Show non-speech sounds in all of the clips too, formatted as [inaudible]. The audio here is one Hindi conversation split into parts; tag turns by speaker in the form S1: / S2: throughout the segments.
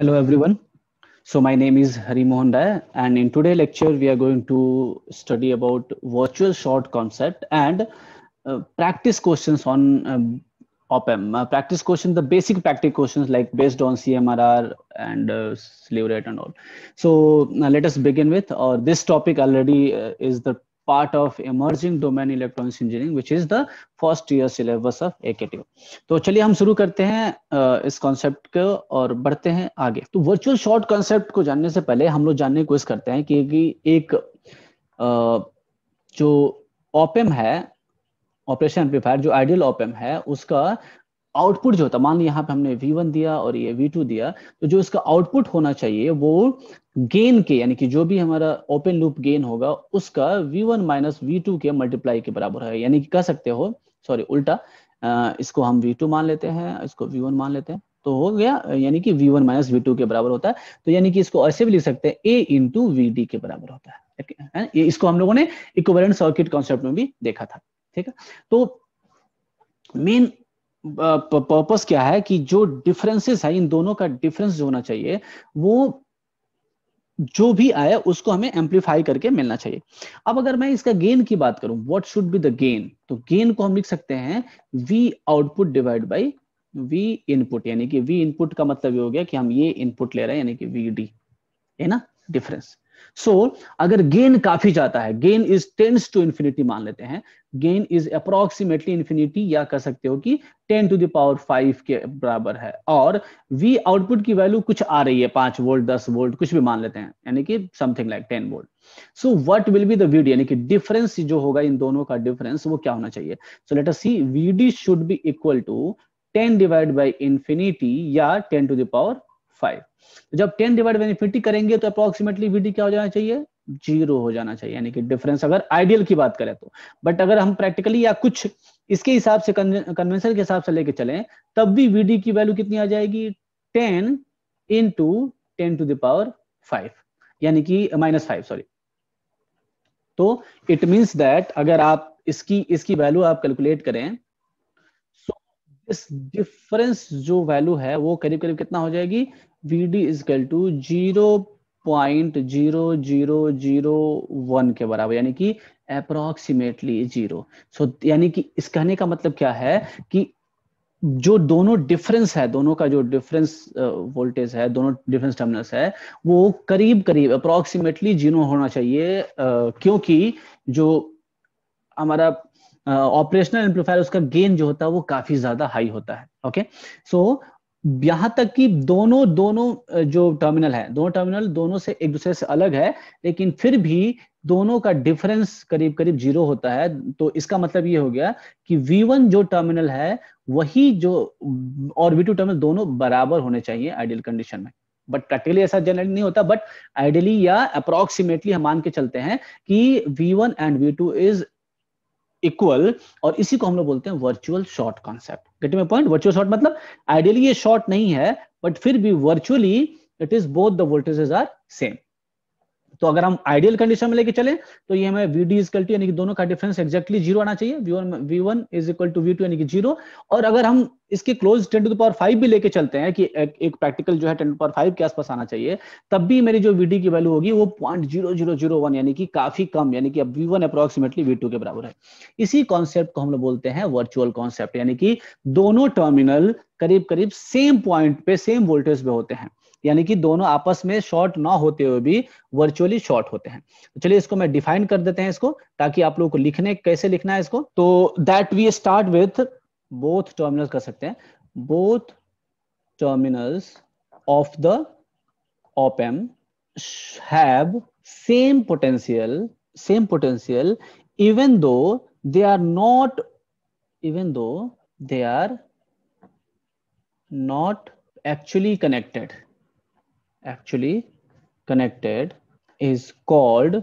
S1: Hello, everyone. So my name is Hari Mohan and in today's lecture, we are going to study about virtual short concept and uh, practice questions on um, Uh, practice question, the basic practice questions like based on CMRR and uh, slew rate and all. So uh, let us begin with, or uh, this topic already uh, is the part of emerging domain electronics engineering which is the first year syllabus of AKTO तो चलिए हम शुरू करते हैं इस कॉन्सेप्ट को और बढ़ते हैं आगे तो वर्चुअल शॉर्ट कॉन्सेप्ट को जानने से पहले हम लोग जानने की कोशिश करते हैं कि, कि एक जो ओपेम है ऑपरेशन एम्पलीफायर जो आइडियल ओपेम है उसका आउटपुट जो होता मान यहाँ पे हमने V1 दिया और ये V2 दिया तो जो इसका आउटपुट होना चाहिए वो गेन के यानी कि जो भी हमारा ओपन लूप गेन होगा उसका V one minus V two के मल्टीप्लाई के बराबर है यानी कि कह सकते हो सॉरी उल्टा इसको हम वी टू मान लेते हैं इसको वी वन मान लेते हैं तो हो गया यानी कि V one minus V two के बराबर होता है तो यानी कि इसको ऐसे भी लिख सकते हैं ए इंटू वी डी के बराबर होता है ये इसको हम लोगों ने इक्वरेंट सर्किट कॉन्सेप्ट में भी देखा था ठीक है तो मेन पर्पस क्या है कि जो डिफरेंसेस है इन दोनों का डिफरेंस जो होना चाहिए वो जो भी आया उसको हमें एम्पलीफाई करके मिलना चाहिए अब अगर मैं इसका गेन की बात करूं what should be the gain तो गेन को हम लिख सकते हैं V output divide by V input यानी कि वी इनपुट का मतलब ये हो गया कि हम ये इनपुट ले रहे हैं यानी कि वी डी है ना डिफरेंस सो so, अगर गेन काफी जाता है gain is tends to infinity मान लेते हैं गेन इज अप्रोक्सीमेटली इंफिनिटी या कह सकते हो कि टेन टू दावर फाइव के बराबर है और वी आउटपुट की वैल्यू कुछ आ रही है पांच वोल्ट दस वोल्ट कुछ भी मान लेते हैं यानी कि something like ten volt so what will be the यानी कि डिफरेंस जो होगा इन दोनों का डिफरेंस वो क्या होना चाहिए so let us see VD should be equal to ten divide by infinity या टेन टू दावर फाइव तो जब टेन डिवाइड बाई फिफ्टी करेंगे तो अप्रोक्सीमेटली वीडी क्या हो जाना चाहिए जीरो हो जाना चाहिए यानी कि डिफरेंस अगर आइडियल की बात करें तो बट अगर हम प्रैक्टिकली या कुछ इसके हिसाब से कन्वेंशन के हिसाब से लेके चलें तब भी वीडी की वैल्यू कितनी आ जाएगी ten into ten to the power five यानी कि माइनस फाइव सॉरी तो इट मीन्स दैट अगर आप इसकी इसकी वैल्यू आप कैलकुलेट करें सो दिस डिफरेंस जो वैल्यू है वो करीब करीब कितना हो जाएगी V D is equal to zero point zero zero zero one के बराबर यानी कि अप्रोक्सीमेटली जीरो सो यानी कि इस कहने का मतलब क्या है कि जो दोनों डिफरेंस है दोनों का जो डिफरेंस वोल्टेज है दोनों डिफरेंस टर्मिनल्स है वो करीब करीब अप्रोक्सीमेटली जीरो होना चाहिए क्योंकि जो हमारा ऑपरेशनल एम्पलीफायर उसका गेन जो होता है वो काफी ज्यादा हाई होता है ओके सो यहां तक कि दोनों दोनों जो टर्मिनल है दोनों टर्मिनल दोनों से एक दूसरे से अलग है लेकिन फिर भी दोनों का डिफरेंस करीब करीब जीरो होता है तो इसका मतलब ये हो गया कि V1 जो टर्मिनल है वही जो और V2 टर्मिनल दोनों बराबर होने चाहिए आइडियल कंडीशन में बट प्रैक्टिकली ऐसा जनरली नहीं होता बट आइडियली या अप्रोक्सीमेटली हम मान के चलते हैं कि one and two is equal और इसी को हम लोग बोलते हैं virtual short concept get my point virtual short मतलब आइडियली ये शॉर्ट नहीं है बट फिर भी virtually it is both the voltages are same तो अगर हम आइडियल कंडीशन में लेके चले तो ये हमें वी डी इजकल टू यानी कि दोनों का डिफरेंस एक्जैक्टली जीरो आना चाहिए V one V one is equal to V two यानी कि जीरो और अगर हम इसके close ten to power five भी लेके चलते हैं कि एक, एक प्रैक्टिकल जो है टेन टू पावर फाइव के आसपास आना चाहिए तब भी मेरी जो वीडी की वैल्यू होगी वो point zero zero zero one यानी कि काफी कम यानी कि अब V one approximately V two के बराबर है इसी कॉन्सेप्ट को हम लोग बोलते हैं वर्चुअल कॉन्सेप्ट यानी कि दोनों टर्मिनल करीब करीब सेम पॉइंट पे सेम वोल्टेज पे होते हैं यानी कि दोनों आपस में शॉर्ट ना होते हुए भी वर्चुअली शॉर्ट होते हैं तो चलिए इसको मैं डिफाइन कर देते हैं इसको ताकि आप लोगों को लिखने कैसे लिखना है इसको तो that we start with both terminals कर सकते हैं both terminals of the op amp have same potential same potential even though they are not even though they are not actually connected actually connected is called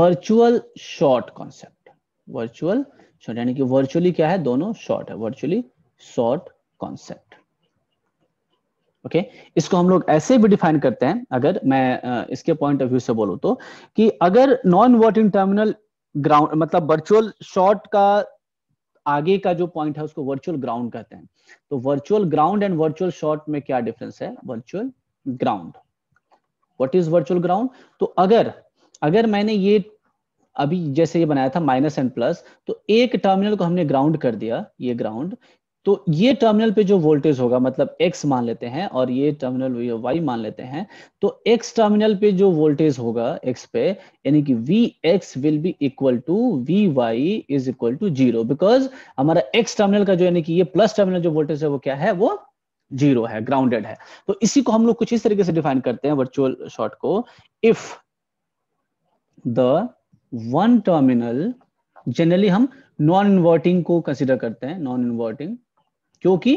S1: virtual short concept virtual short yani ki virtually kya hai dono short hai virtually short concept okay okay? इसको हम लोग ऐसे भी डिफाइन करते हैं अगर मैं इसके पॉइंट ऑफ व्यू से बोलूं तो कि अगर नॉन वर्टिंग टर्मिनल ग्राउंड मतलब वर्चुअल शॉर्ट का आगे का जो पॉइंट है उसको वर्चुअल ग्राउंड कहते हैं तो virtual ground and virtual short में क्या डिफरेंस है virtual ground what is virtual ground तो अगर अगर मैंने ये अभी जैसे ये बनाया था माइनस एंड प्लस तो एक टर्मिनल को हमने ग्राउंड कर दिया ये ग्राउंड तो ये टर्मिनल पे जो वोल्टेज होगा मतलब x मान लेते हैं और ये टर्मिनल y मान लेते हैं तो x टर्मिनल पे जो वोल्टेज होगा x पे यानी कि V X will be equal to V Y is equal to zero because हमारा x टर्मिनल का जो यानी कि ये प्लस टर्मिनल जो वोल्टेज है वो क्या है वो जीरो है ग्राउंडेड है तो इसी को हम लोग कुछ इस तरीके से डिफाइन करते हैं वर्चुअल शॉर्ट को if the one terminal generally हम नॉन इन्वर्टिंग को कंसिडर करते हैं नॉन इन्वर्टिंग क्योंकि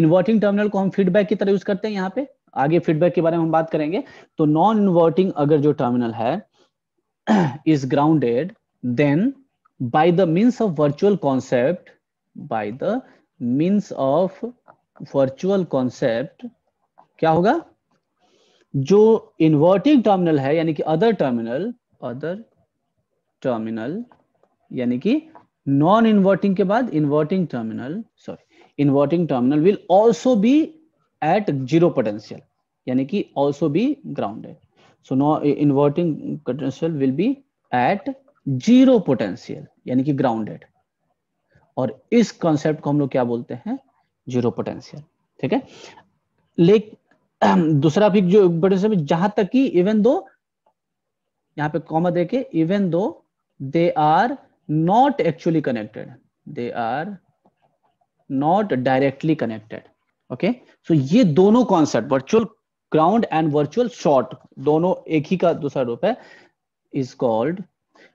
S1: इन्वर्टिंग टर्मिनल को हम फीडबैक की तरह यूज करते हैं यहाँ पे आगे फीडबैक के बारे में हम बात करेंगे तो नॉन इन्वर्टिंग अगर जो टर्मिनल है is grounded then by the means of virtual concept by the means of virtual concept क्या होगा जो इन्वर्टिंग टर्मिनल है यानी कि अदर टर्मिनल अदर टर्मिनल यानी कि नॉन इन्वर्टिंग के बाद inverting terminal sorry inverting terminal will also be at zero potential यानी कि also be grounded so now inverting potential will be at zero potential यानी कि grounded और इस कॉन्सेप्ट को हम लोग क्या बोलते हैं जीरो पोटेंशियल ठीक है लेकिन दूसरा भी जो पोटेंशियल जहां तक कि इवन दो यहाँ पे कॉमा देके even though they are not actually connected they are not directly connected okay so ये दोनों concept virtual ground and virtual short दोनों एक ही का दूसरा रूप है इज कॉल्ड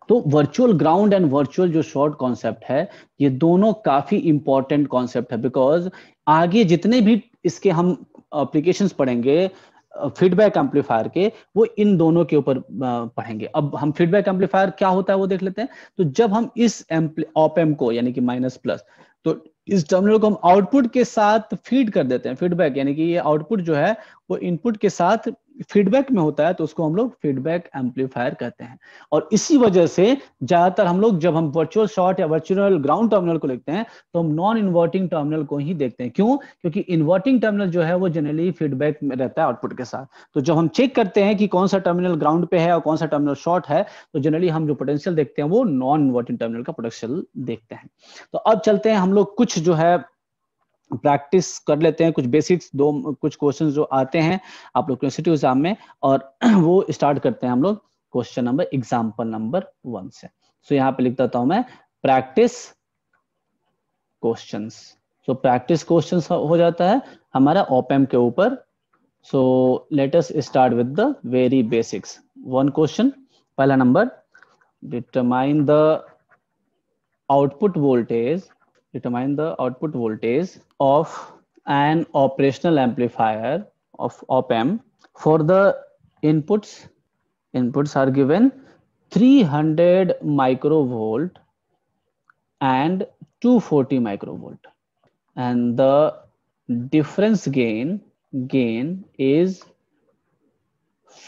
S1: तो वर्चुअल ग्राउंड एंड वर्चुअल जो शॉर्ट कॉन्सेप्ट है ये दोनों काफी इंपॉर्टेंट कॉन्सेप्ट है बिकॉज आगे जितने भी इसके हम अप्लीकेशन पढ़ेंगे फीडबैक एम्पलीफायर के वो इन दोनों के ऊपर पढ़ेंगे अब हम फीडबैक एम्पलीफायर क्या होता है वो देख लेते हैं तो जब हम इस ऑप एम को यानी कि माइनस प्लस तो इस टर्मिनल को हम आउटपुट के साथ फीड कर देते हैं फीडबैक यानी कि ये आउटपुट जो है वो इनपुट के साथ फीडबैक में होता है तो उसको हम लोग फीडबैक एम्पलीफायर कहते हैं और इसी वजह से ज्यादातर हम लोग जब हम वर्चुअल शॉर्ट या वर्चुअल ग्राउंड टर्मिनल को लिखते हैं तो हम नॉन इन्वर्टिंग टर्मिनल को ही देखते हैं क्यों क्योंकि इन्वर्टिंग टर्मिनल जो है वो जनरली फीडबैक में रहता है आउटपुट के साथ तो जब हम चेक करते हैं कि कौन सा टर्मिनल ग्राउंड पे है और कौन सा टर्मिनल शॉर्ट है तो जनरली हम जो पोटेंशियल देखते हैं वो नॉन इन्वर्टिंग टर्मिनल का पोटेंशियल देखते हैं तो अब चलते हैं हम लोग कुछ जो है प्रैक्टिस कर लेते हैं कुछ बेसिक्स दो कुछ क्वेश्चन जो आते हैं आप लोग क्यूनिवर्सिटी एग्जाम में और [clears throat] वो स्टार्ट करते हैं हम लोग question number example number one से सो so, यहाँ पे लिख देता हूं मैं practice question so practice question हो जाता है हमारा ओपेम के ऊपर so let's start with the very basics one question पहला number determine the output voltage determine the output voltage of an operational amplifier of op-amp for the inputs inputs are given 300 microvolt and 240 microvolt and the difference gain gain is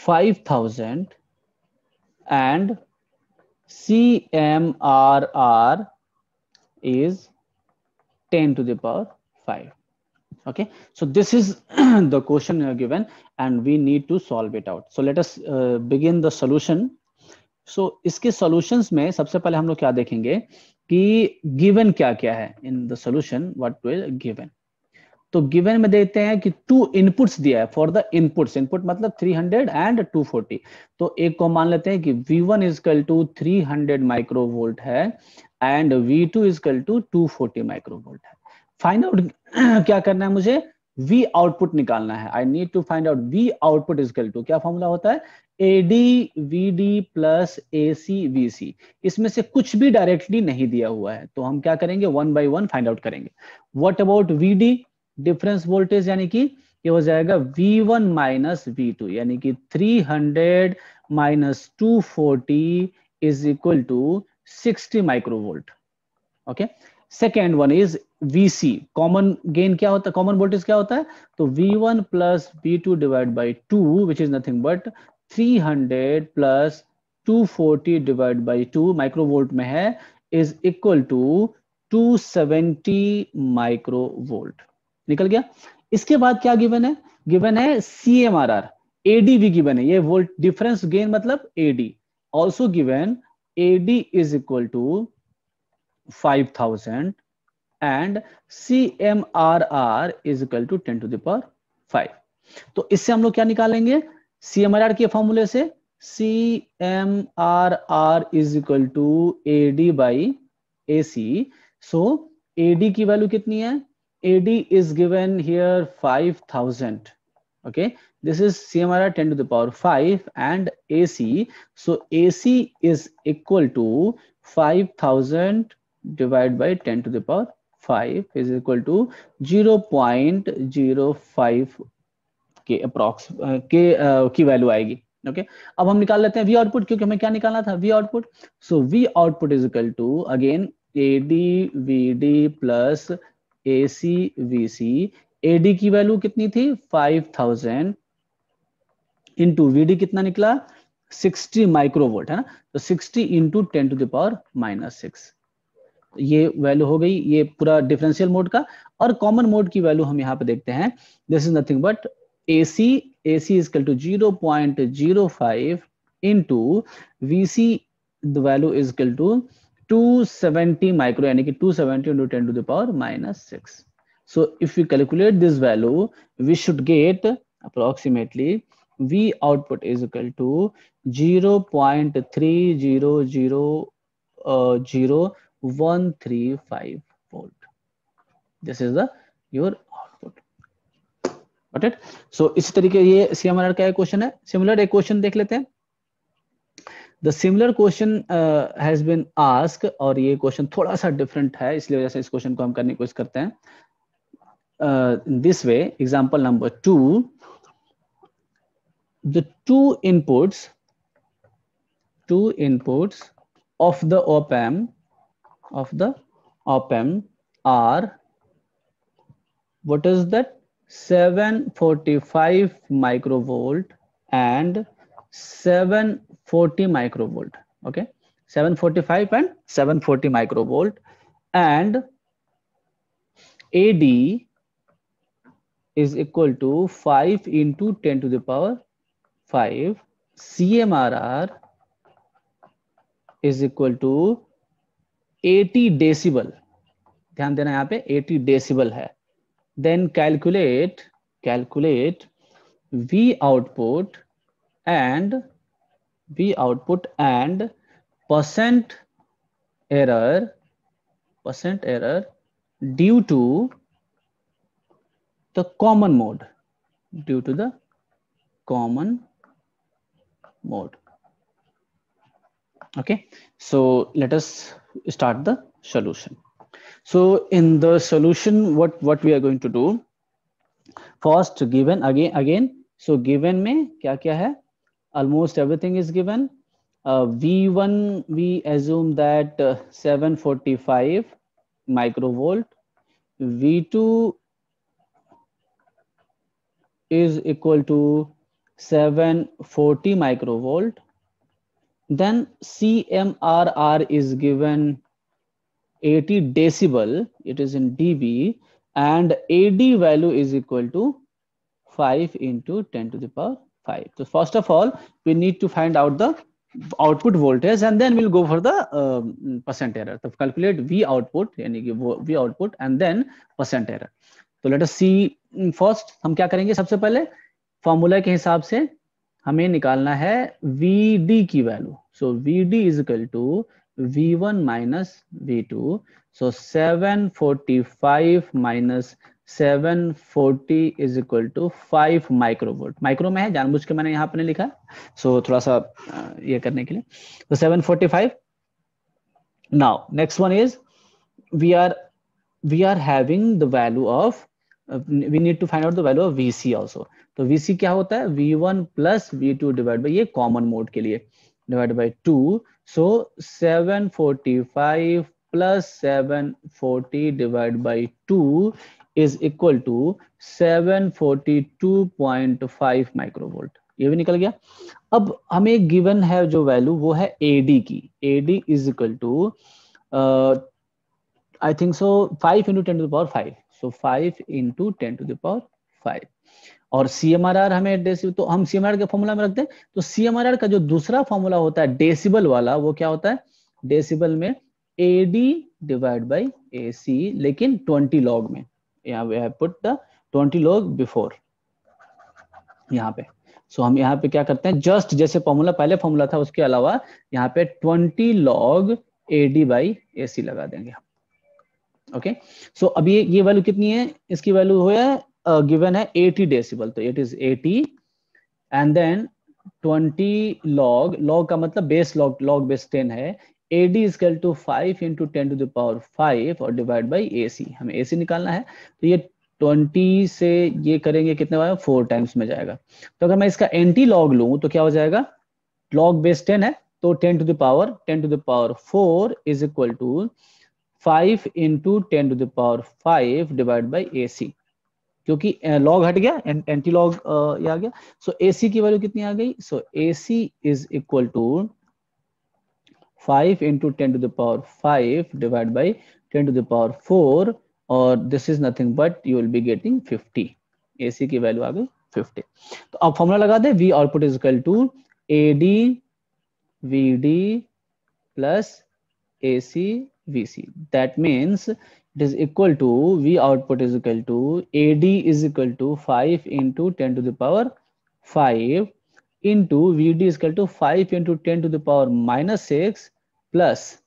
S1: 5000 and CMRR is 10 to the power 5 okay so this is [clears throat] the question you are given and we need to solve it out so let us uh, begin the solution so, इसके सॉल्यूशंस में सबसे पहले हम लोग क्या देखेंगे कि गिवन क्या क्या है in the solution what will given तो गिवन में देखते हैं कि टू इनपुट्स दिया है फॉर द इनपुट्स इनपुट मतलब 300 एंड 240 तो एक को मान लेते हैं कि V1 one is equal to three micro volt है and V2 two is equal to two forty microvolt है फाइंड आउट क्या करना है मुझे V आउटपुट निकालना है I need to find out V output is equal to क्या फॉर्मूला होता है AD VD D plus A C इसमें से कुछ भी डायरेक्टली नहीं दिया हुआ है तो हम क्या करेंगे one by one find out करेंगे what about V D difference voltage यानी कि ये हो जाएगा V1 वन माइनस वी यानी कि 300 hundred minus two forty is equal to 60 microvolt okay second one is V C common gain क्या होता है कॉमन वोल्टेज क्या होता है तो V1 one plus B two divide by two which is nothing but three hundred plus two forty divide by two microvolt में है is equal to two seventy micro volt निकल गया इसके बाद क्या गिवन है गिवन है C M R R A D भी गिवन है ये वोल्ट डिफरेंस गेन मतलब A D also given AD is equal to 5000 and C M R R is equal to ten to the power तो इससे हम लोग क्या निकालेंगे सी एम आर आर के फॉर्मूले से C M R R is equal to A D by A C so की वैल्यू कितनी है A D is given here five thousand okay this is cmrr 10 to the power 5 and ac so ac is equal to 5000 divided by 10 to the power 5 is equal to 0 0.05 के approx k uh, ki value aayegi okay okay? अब हम निकाल लेते हैं वी आउटपुट क्योंकि हमें क्या निकालना था V output so V output is equal to again A D V D plus A C V C A D की वैल्यू कितनी थी फाइव थाउजेंड इंटू वीडी कितना निकला 60 माइक्रोवोल्ट है ना तो 60 into ten to the power minus six ये वैल्यू हो गई ये पूरा डिफरेंशियल मोड का और कॉमन मोड की वैल्यू हम यहाँ पे देखते हैं this is nothing but A C A C is equal to zero point zero five into V C the value is equal to seventy micro यानी कि two seventy into ten to the power minus six So if we calculate this value, we should get approximately V output is equal to 0 0.300135 uh, volt. This is the your output. Got it? So इस तरीके ये सिमिलर क्या क्वेश्चन है सिमिलर एक क्वेश्चन देख लेते हैं the similar question has been ask और ये क्वेश्चन थोड़ा सा डिफरेंट है इसलिए वजह से इस क्वेश्चन को हम करने की कोशिश करते हैं uh, in this way, example number two, the two inputs, two inputs of the op-amp, of the op-amp are, what is that? 745 microvolt and 740 microvolt, okay? 745 and 740 microvolt and AD is equal to 5 into 10 to the power 5 CMRR is equal to 80 decibel ध्यान देना यहाँ पे 80 decibel है then calculate calculate V output and V output and percent error percent error due to the common mode due to the common mode. Okay, so let us start the solution. So in the solution, what, what we are going to do, first given again, again, so given me, kya kya hai? Almost everything is given. Uh, V1, we assume that uh, 745 microvolt. V2, is equal to 740 microvolt then CMRR is given 80 decibel it is in dB and AD value is equal to 5 into 10 to the power 5 so first of all we need to find out the output voltage and then we'll go for the um, percent error To calculate V output any V output and then percent error तो लेटर सी फर्स्ट हम क्या करेंगे सबसे पहले फॉर्मूला के हिसाब से हमें निकालना है वी डी की value so V D is equal to V one minus V two so seven forty five minus seven forty is equal to five microvolt micro में है जानबूझ के मैंने यहाँ पर लिखा सो so, थोड़ा सा uh, ये करने के लिए तो five now next one is we are we are having the value of uh, we need to find out value of of vc also तो वी सी क्या होता है V one plus V two divide by ये कॉमन मोड के लिए divide by two so seven forty five plus seven forty divide by two is equal to seven forty two point five ये भी निकल गया अब हमें गिवन है जो वैल्यू वो है एडी की A D is equal to I think so Five into ten to the power five. So five into ten to the power five. और सी एम आर आर हमें डेसिबल तो हम सी एम आर आर के फॉर्मूला में रखते हैं तो सी एम आर आर का जो दूसरा फॉर्मूला होता है डेसिबल वाला वो क्या होता है डेसिबल में A D divide by A C लेकिन 20 लॉग में यहाँ we put the 20 log before यहाँ पे सो हम यहाँ पे क्या करते हैं जस्ट जैसे फॉर्मूला पहले फॉर्मूला था उसके अलावा यहाँ पे 20 log A D by A C लगा देंगे हम ओके सो so, अब ये ये वैल्यू कितनी है इसकी वैल्यू हो है गिवन है 80 डेसिबल तो it is 80 and then 20 log log का मतलब बेस लॉग लॉग बेस 10 है AD is equal to 5 into 10 to the power 5 और डिवाइड बाय AC हमें AC निकालना है तो ये 20 से ये करेंगे कितने बार फोर टाइम्स में जाएगा तो अगर मैं इसका एंटी लॉग लू तो क्या हो जाएगा लॉग बेस 10 है तो 10 to the power 10 to the power 4 is equal to five into ten to the power five divide by A C क्योंकि लॉग हट गया एंटी लॉग ये आ गया सो ए सी की वैल्यू कितनी आ गई so A C is equal to five into ten to the power five divide by ten to the power four और this is nothing but you will be getting fifty A C की वैल्यू आ गई फिफ्टी तो अब फॉर्मूला लगा दे V output is equal to A D V D plus A C VC. That means it is equal to V output is equal to AD is equal to 5 into 10 to the power 5 into VD is equal to 5 into 10 to the power minus 6 plus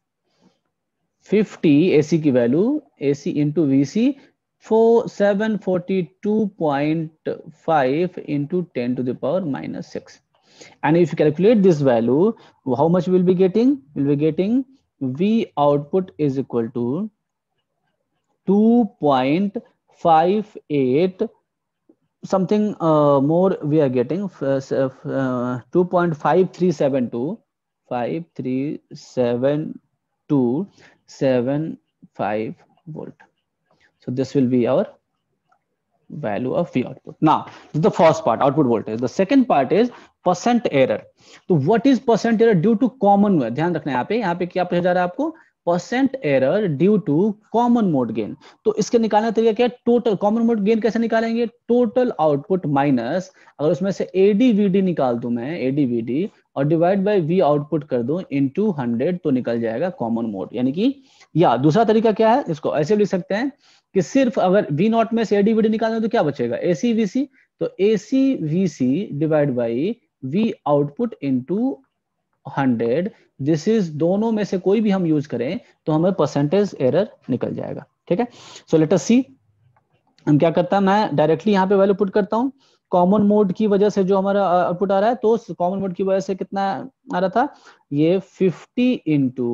S1: 50 AC value AC into VC 742.5 into 10 to the power minus 6 and if you calculate this value how much will be getting will be getting V output is equal to 2.58 something uh, more we are getting uh, uh 2.5372 5372 7 5 volt so this will be our value of V output. Now, the first part, output voltage. The second part is percent error. तो what is percent error due to common mode? ध्यान रखना यहाँ पे यहाँ पे क्या पूछा जा रहा है आपको percent error due to common mode gain तो इसके निकालने का तरीका क्या है टोटल कॉमन मोड गेन कैसे निकालेंगे टोटल आउटपुट माइनस अगर उसमें से एडीवीडी निकाल दू मैं एडीवीडी और डिवाइड बाय वी आउटपुट कर दो इनटू हंड्रेड तो निकल जाएगा कॉमन मोड यानी कि या दूसरा तरीका क्या है इसको ऐसे लिख सकते हैं कि सिर्फ अगर वी नॉट में से ए डीवीडी निकालना तो क्या बचेगा ए सी वी सी तो A C V C divide by V output two hundred this is दोनों में से कोई भी हम यूज करें तो हमें परसेंटेज एरर निकल जाएगा ठीक है सो लेट अस सी हम क्या करता है मैं डायरेक्टली यहाँ पे वैल्यू पुट करता हूँ कॉमन मोड की वजह से जो हमारा आउटपुट आ रहा है तो कॉमन मोड की वजह से कितना आ रहा था ये fifty into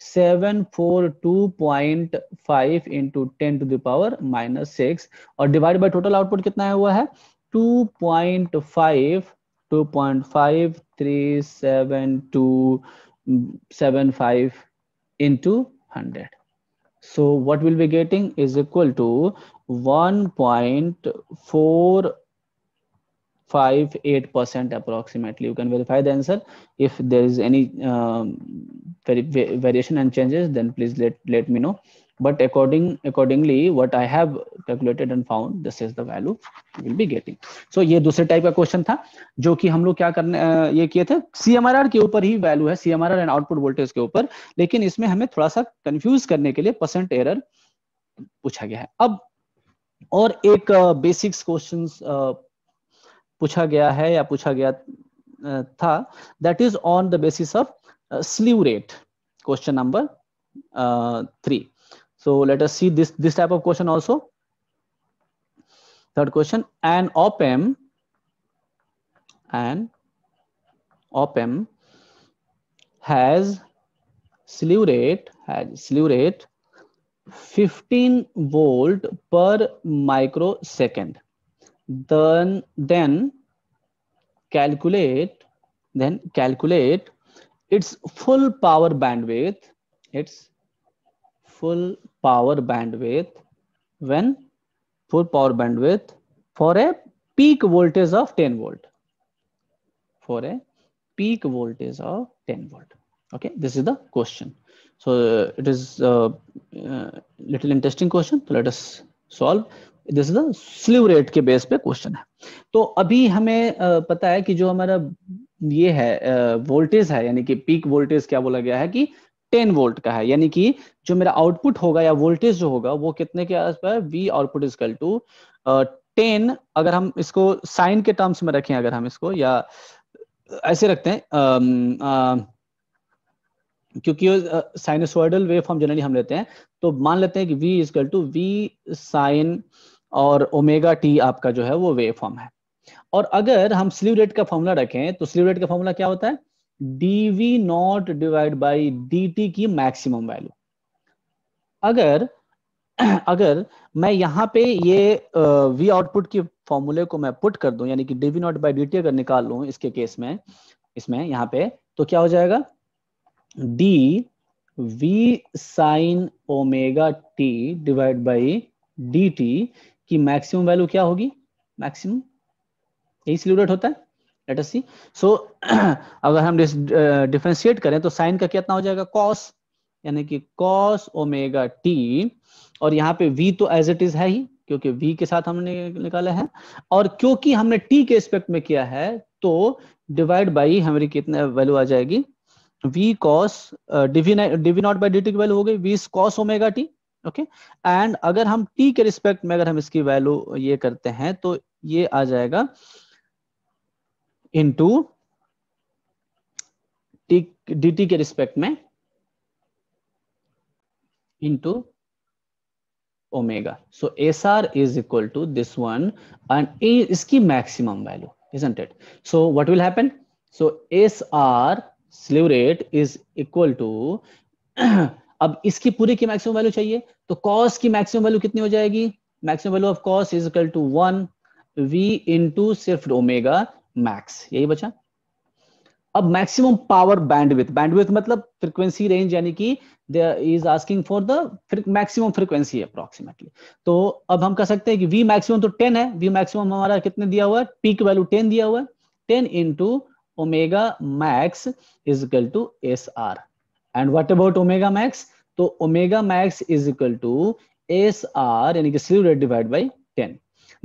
S1: 742.5 into 10 to the power minus 6 or divided by total output kitna hai hua hai 2.5 2.53725 into 100 so what we'll be getting is equal to one point four. five eight percent approximately you can verify the answer if there is any um, variation and changes then please let let me know but according accordingly what i have calculated and found this is the value we will be getting so ये दूसरे type का question था जो कि हम लोग क्या करने ये किए थे CMRR के ऊपर ही वैल्यू है CMRR एंड आउटपुट वोल्टेज के ऊपर लेकिन इसमें हमें थोड़ा सा कंफ्यूज करने के लिए परसेंट एरर पूछा गया है अब और एक बेसिक्स क्वेश्चंस पूछा गया है या पूछा गया था that is on the basis of slew rate question number three so let us see this this type of question also third question an op amp an op amp has slew rate has slew rate 15 volt पर micro second then then calculate then calculate its full power bandwidth its full power bandwidth when full power bandwidth for a peak voltage of 10 volt for a peak voltage of 10 volt okay this is the question so uh, it is a uh, uh, little interesting question so let us solve this is slew rate के बेस पे क्वेश्चन है तो अभी हमें पता है कि जो हमारा ये है वोल्टेज है यानी कि पीक वोल्टेज क्या बोला गया है कि 10 वोल्ट का है यानी कि जो मेरा आउटपुट होगा या वोल्टेज जो होगा वो कितने के आसपास V output is equal to ten अगर हम इसको साइन के टर्म्स में रखें अगर हम इसको या ऐसे रखते हैं आ, आ, क्योंकि साइनसोइडल वेव फॉर्म जनरली हम लेते हैं तो मान लेते हैं कि V is equal to V sine और ओमेगा टी आपका जो है वो वेव फॉर्म है और अगर हम स्लीव रेट का फॉर्मूला रखें तो स्लीव रेट का फॉर्मूला क्या होता है D V not divide by D T की मैक्सिमम वैल्यू अगर [clears throat] अगर मैं यहाँ पे ये वी आउटपुट की फॉर्मूले को मैं पुट कर दूं यानी कि D V not by D T अगर निकाल लू इसके केस में इसमें यहाँ पे तो क्या हो जाएगा D V sine omega T divide by D T कि मैक्सिमम वैल्यू क्या होगी मैक्सिमम यही सिल्यूडेट होता है लेट सी सो अगर हम डिफ्रेंशिएट करें तो साइन का कितना हो जाएगा कॉस यानी कि कॉस ओमेगा टी और यहाँ पे वी तो एज इट इज है ही क्योंकि वी के साथ हमने निकाला है और क्योंकि हमने टी के रिस्पेक्ट में किया है तो डिवाइड बाई हमारी कितना वैल्यू आ जाएगी v cos D V not by D T की वैल्यू हो गई v cos omega T okay and अगर हम टी के रिस्पेक्ट में अगर हम इसकी वैल्यू ये करते हैं तो ये आ जाएगा इनटू टी के रिस्पेक्ट में into omega so S R is equal to this one and इसकी maximum value isn't it so what will happen so S R slew is equal to अब इसकी पूरी की मैक्सिमम वैल्यू चाहिए तो कॉस की मैक्सिमम वैल्यू कितनी हो जाएगी maximum value of cos is equal to one V into सिर्फ ओमेगा मैक्स यही बचा अब मैक्सिमम पावर बैंडविथ बैंडविथ मतलब फ्रीक्वेंसी रेंज यानी कि is asking for the maximum frequency approximately तो अब हम कह सकते हैं कि वी मैक्सिमम तो 10 है वी मैक्सिमम हमारा कितने दिया हुआ है पीक वैल्यू 10 दिया हुआ है 10 into omega max is equal to S R and what about omega max तो omega max is equal to S R यानी कि slew rate divide by ten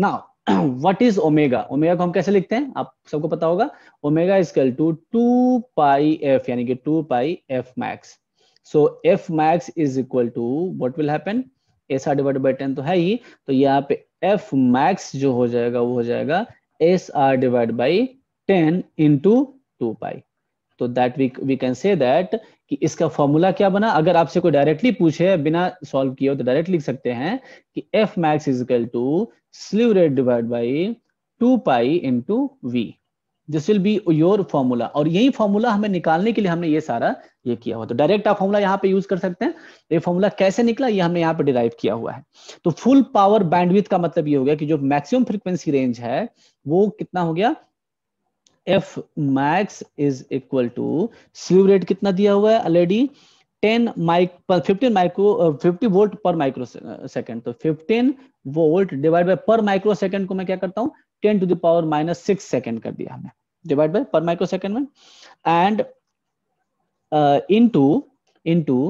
S1: now what is omega omega को हम कैसे लिखते हैं आप सबको पता होगा omega is equal to two pi F यानी कि two pi F max so F max is equal to what will happen S R divide by ten तो है ही तो यहाँ पे एफ मैक्स जो हो जाएगा वो हो जाएगा S R divide by ten into two pi तो that we we can say that कि इसका फॉर्मूला क्या बना अगर आपसे कोई डायरेक्टली पूछे बिना सॉल्व किए हो तो डायरेक्ट लिख सकते हैं कि F max is equal to slew rate divide by two pi into V this will be your formula और यही फॉर्मूला हमें निकालने के लिए हमने ये सारा ये किया हुआ तो डायरेक्ट आप फॉर्मूला यहाँ पे यूज कर सकते हैं ये फॉर्मूला कैसे निकला ये हमने यहाँ पे डिराइव किया हुआ है तो फुल पावर बैंडविथ का मतलब ये हो गया कि जो मैक्सिमम फ्रिक्वेंसी रेंज है वो कितना हो गया F max is equal to slew rate कितना दिया हुआ है ऑलरेडी 10 माइक पर फिफ्टीन माइक्रो 50 वोल्ट पर माइक्रो सेकेंड तो 15 वोल्ट डिवाइड बाय पर माइक्रो सेकेंड को मैं क्या करता हूँ 10 to the power minus six second कर दिया हमने डिवाइड बाय पर माइक्रो सेकेंड में and in into into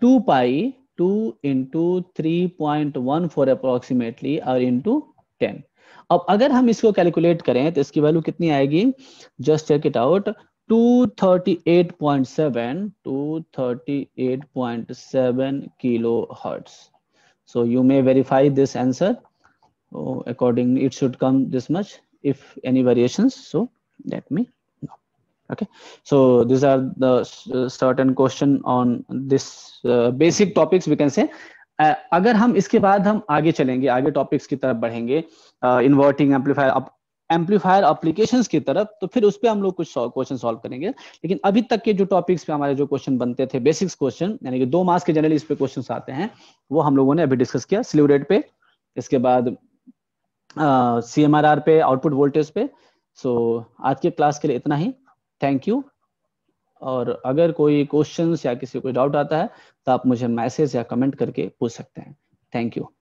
S1: two pi two into three point one four approximately और इंटू टेन अब अगर हम इसको कैलकुलेट करें तो इसकी वैल्यू कितनी आएगी just check it out 238.7 238.7 kilo hertz so you may verify this answer according it should come this much if any variation so that me okay so these are the certain question on this basic topics we can say अगर हम इसके बाद हम आगे चलेंगे आगे टॉपिक्स की तरफ बढ़ेंगे इन्वर्टिंग एम्पलीफायर एम्पलीफायर अप्लीकेशन की तरफ तो फिर उस पर हम लोग कुछ क्वेश्चन सॉल्व करेंगे लेकिन अभी तक के जो टॉपिक्स पे हमारे जो क्वेश्चन बनते थे बेसिक्स क्वेश्चन यानी कि दो मार्स के जनरली इस पे क्वेश्चन आते हैं वो हम लोगों ने अभी डिस्कस किया स्लीव रेट पे इसके बाद सी एम आर आर पे आउटपुट वोल्टेज पे सो so, आज के क्लास के लिए इतना ही थैंक यू और अगर कोई क्वेश्चन या किसी कोई डाउट आता है तो आप मुझे मैसेज या कमेंट करके पूछ सकते हैं थैंक यू